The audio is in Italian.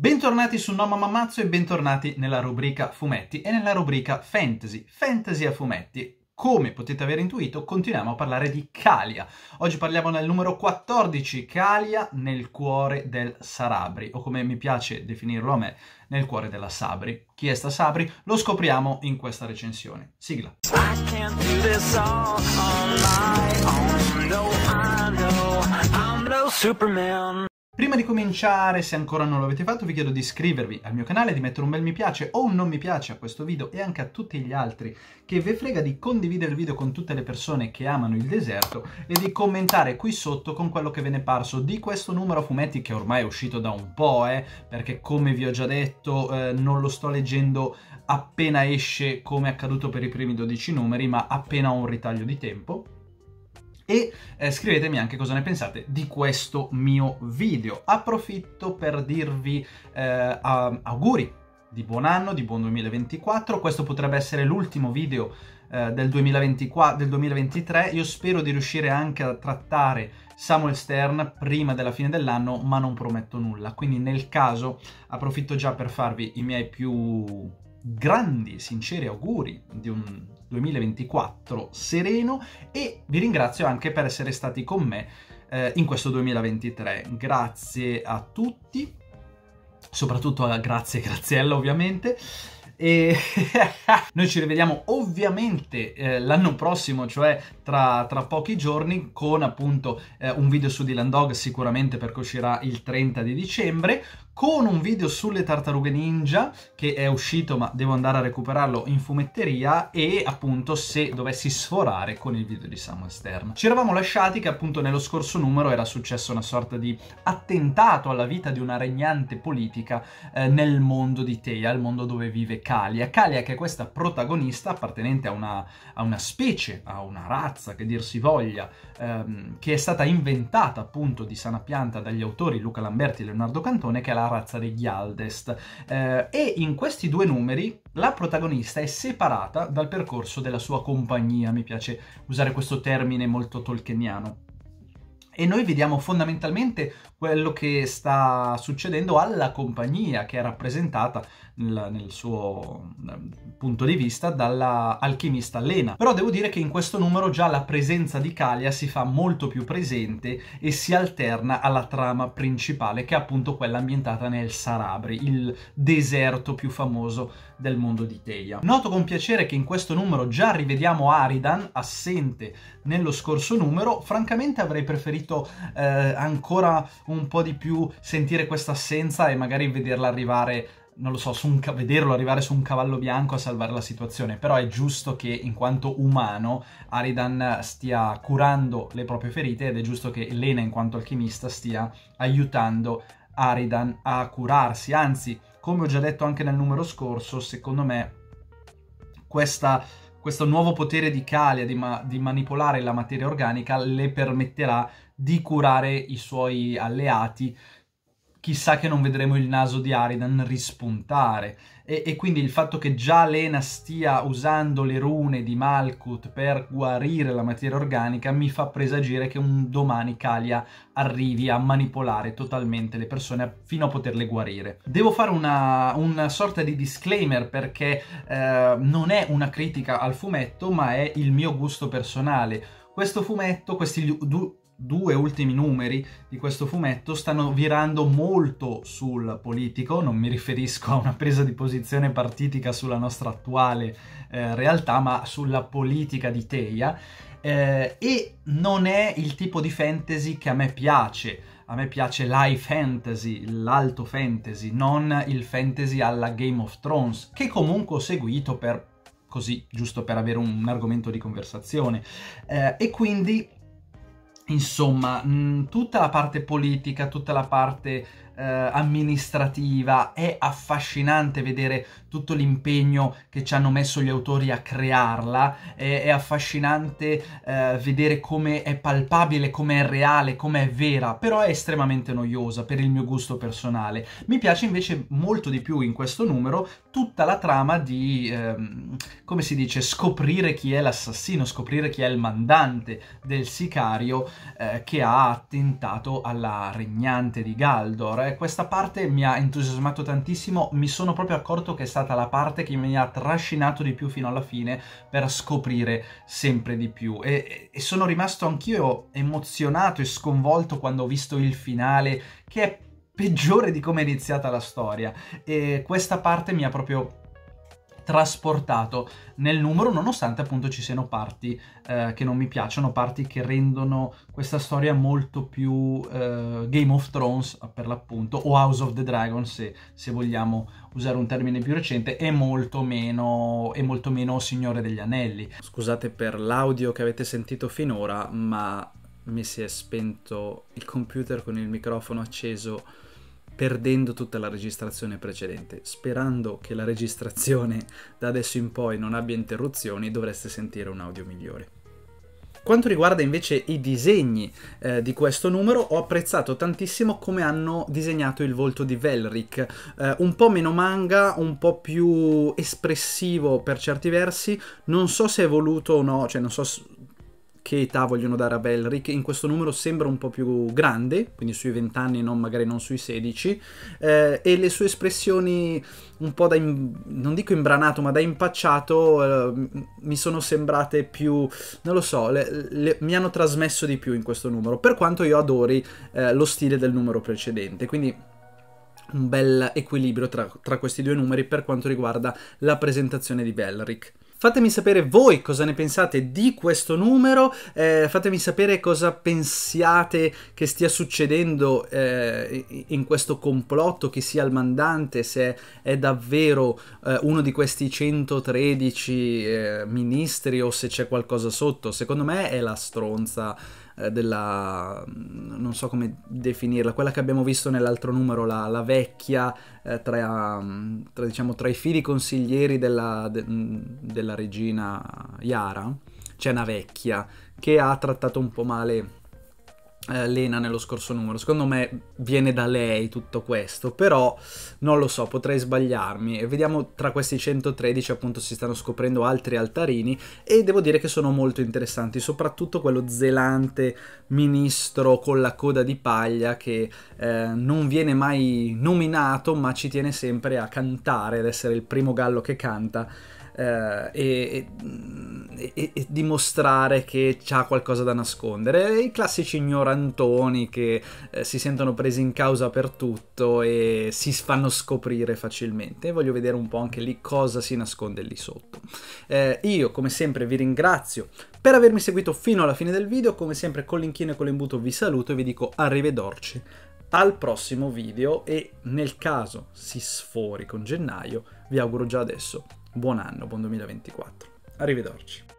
Bentornati su No Mamma e bentornati nella rubrica fumetti e nella rubrica fantasy, fantasy a fumetti. Come potete aver intuito, continuiamo a parlare di Calia. Oggi parliamo del numero 14, Calia nel cuore del Sarabri, o come mi piace definirlo a me, nel cuore della Sabri. Chi è sta Sabri? Lo scopriamo in questa recensione. Sigla. Superman. Prima di cominciare, se ancora non l'avete fatto, vi chiedo di iscrivervi al mio canale, di mettere un bel mi piace o un non mi piace a questo video e anche a tutti gli altri che ve frega di condividere il video con tutte le persone che amano il deserto e di commentare qui sotto con quello che ve ne è parso di questo numero a fumetti che ormai è uscito da un po', eh, perché come vi ho già detto eh, non lo sto leggendo appena esce come è accaduto per i primi 12 numeri, ma appena ho un ritaglio di tempo e eh, scrivetemi anche cosa ne pensate di questo mio video. Approfitto per dirvi eh, auguri di buon anno, di buon 2024, questo potrebbe essere l'ultimo video eh, del, 2024, del 2023, io spero di riuscire anche a trattare Samuel Stern prima della fine dell'anno, ma non prometto nulla, quindi nel caso approfitto già per farvi i miei più grandi, sinceri auguri di un 2024 sereno e vi ringrazio anche per essere stati con me eh, in questo 2023. Grazie a tutti, soprattutto a grazie Graziella ovviamente. E noi ci rivediamo ovviamente eh, l'anno prossimo, cioè tra, tra, pochi giorni, con appunto eh, un video su Dylan Dog sicuramente perché uscirà il 30 di dicembre, con un video sulle tartarughe ninja che è uscito ma devo andare a recuperarlo in fumetteria e appunto se dovessi sforare con il video di Samuel Stern. Ci eravamo lasciati che appunto nello scorso numero era successo una sorta di attentato alla vita di una regnante politica eh, nel mondo di Teia, il mondo dove vive Kalia. Kalia che è questa protagonista appartenente a una, a una specie, a una razza che dir si voglia, ehm, che è stata inventata appunto di sana pianta dagli autori Luca Lamberti e Leonardo Cantone che è la razza degli Aldest. Eh, e in questi due numeri la protagonista è separata dal percorso della sua compagnia, mi piace usare questo termine molto tolkieniano e noi vediamo fondamentalmente quello che sta succedendo alla compagnia che è rappresentata nel, nel suo, punto di vista dalla alchimista Lena. Però devo dire che in questo numero già la presenza di Kalia si fa molto più presente e si alterna alla trama principale, che è appunto quella ambientata nel Sarabri, il deserto più famoso del mondo di Teia. Noto con piacere che in questo numero già rivediamo Aridan, assente nello scorso numero, francamente avrei preferito eh, ancora un po' di più sentire questa assenza e magari vederla arrivare non lo so, su un, vederlo arrivare su un cavallo bianco a salvare la situazione, però è giusto che in quanto umano Aridan stia curando le proprie ferite ed è giusto che Elena in quanto alchimista stia aiutando Aridan a curarsi, anzi, come ho già detto anche nel numero scorso, secondo me questa, questo nuovo potere di Kalia di, ma- di manipolare la materia organica le permetterà di curare i suoi alleati chissà che non vedremo il naso di Aridan rispuntare. E, e, quindi il fatto che già Lena stia usando le rune di Malkut per guarire la materia organica mi fa presagire che un domani Kalia arrivi a manipolare totalmente le persone fino a poterle guarire. Devo fare una, una sorta di disclaimer perché eh, non è una critica al fumetto ma è il mio gusto personale. Questo fumetto, questi du- due ultimi numeri di questo fumetto stanno virando molto sul politico, non mi riferisco a una presa di posizione partitica sulla nostra attuale eh, realtà, ma sulla politica di Teia. Eh, e non è il tipo di fantasy che a me piace. A me piace l'high fantasy, l'alto fantasy, non il fantasy alla Game of Thrones, che comunque ho seguito per così, giusto per avere un, argomento di conversazione. Eh, e quindi Insomma, mh, mm, tutta la parte politica, tutta la parte eh, amministrativa, è affascinante vedere tutto l'impegno che ci hanno messo gli autori a crearla, è, è affascinante eh, vedere come è palpabile, come è reale, come è vera, però è estremamente noiosa per il mio gusto personale. Mi piace invece molto di più in questo numero tutta la trama di, ehm, come si dice, scoprire chi è l'assassino, scoprire chi è il mandante del sicario eh, che ha attentato alla regnante di Galdor eh, questa parte mi ha entusiasmato tantissimo, mi sono proprio accorto che è stata la parte che mi ha trascinato di più fino alla fine per scoprire sempre di più e, e sono rimasto anch'io emozionato e sconvolto quando ho visto il finale che è peggiore di come è iniziata la storia e questa parte mi ha proprio trasportato nel numero, nonostante appunto ci siano parti eh, che non mi piacciono, parti che rendono questa storia molto più eh, Game of Thrones per l'appunto, o House of the Dragon se, se vogliamo usare un termine più recente, e molto, meno, e molto meno Signore degli Anelli. Scusate per l'audio che avete sentito finora, ma mi si è spento il computer con il microfono acceso perdendo tutta la registrazione precedente. Sperando che la registrazione da adesso in poi non abbia interruzioni, dovreste sentire un audio migliore. Quanto riguarda invece i disegni eh, di questo numero, ho apprezzato tantissimo come hanno disegnato il volto di Velric, eh, un po' meno manga, un po' più espressivo per certi versi, non so se è voluto o no, cioè non so che età vogliono dare a Belric. In questo numero sembra un po' più grande, quindi sui 20 anni, non, magari non sui 16, eh, e le sue espressioni un po' da, in, non dico imbranato, ma da impacciato, eh, mi sono sembrate più, non lo so, le, le, mi hanno trasmesso di più in questo numero, per quanto io adori eh, lo stile del numero precedente. Quindi un bel equilibrio tra, tra questi due numeri per quanto riguarda la presentazione di Belric. Fatemi sapere voi cosa ne pensate di questo numero, eh, fatemi sapere cosa pensiate che stia succedendo eh, in questo complotto, chi sia il mandante, se è davvero eh, uno di questi 113 eh, ministri o se c'è qualcosa sotto. Secondo me è la stronza eh, della... non so come definirla, quella che abbiamo visto nell'altro numero, la, la vecchia eh, tra, mm, tra, diciamo, tra, i fili consiglieri della, de, mm, della regina Yara, c'è una vecchia che ha trattato un po' male eh, Lena nello scorso numero. Secondo me viene da lei tutto questo, però non lo so, potrei sbagliarmi. vediamo tra questi 113 appunto si stanno scoprendo altri altarini e devo dire che sono molto interessanti, soprattutto quello zelante ministro con la coda di paglia che eh, non viene mai nominato ma ci tiene sempre a cantare, ad essere il primo gallo che canta eh, e, e, e, dimostrare che ha qualcosa da nascondere. I classici ignorantoni che eh, si sentono presi in causa per tutto e si fanno scoprire facilmente. voglio vedere un po' anche lì cosa si nasconde lì sotto. Eh, io come sempre vi ringrazio per avermi seguito fino alla fine del video, come sempre con l'inchino e con l'imbuto vi saluto e vi dico arrivederci al prossimo video e nel caso si sfori con gennaio vi auguro già adesso Buon anno, buon 2024. Arrivederci.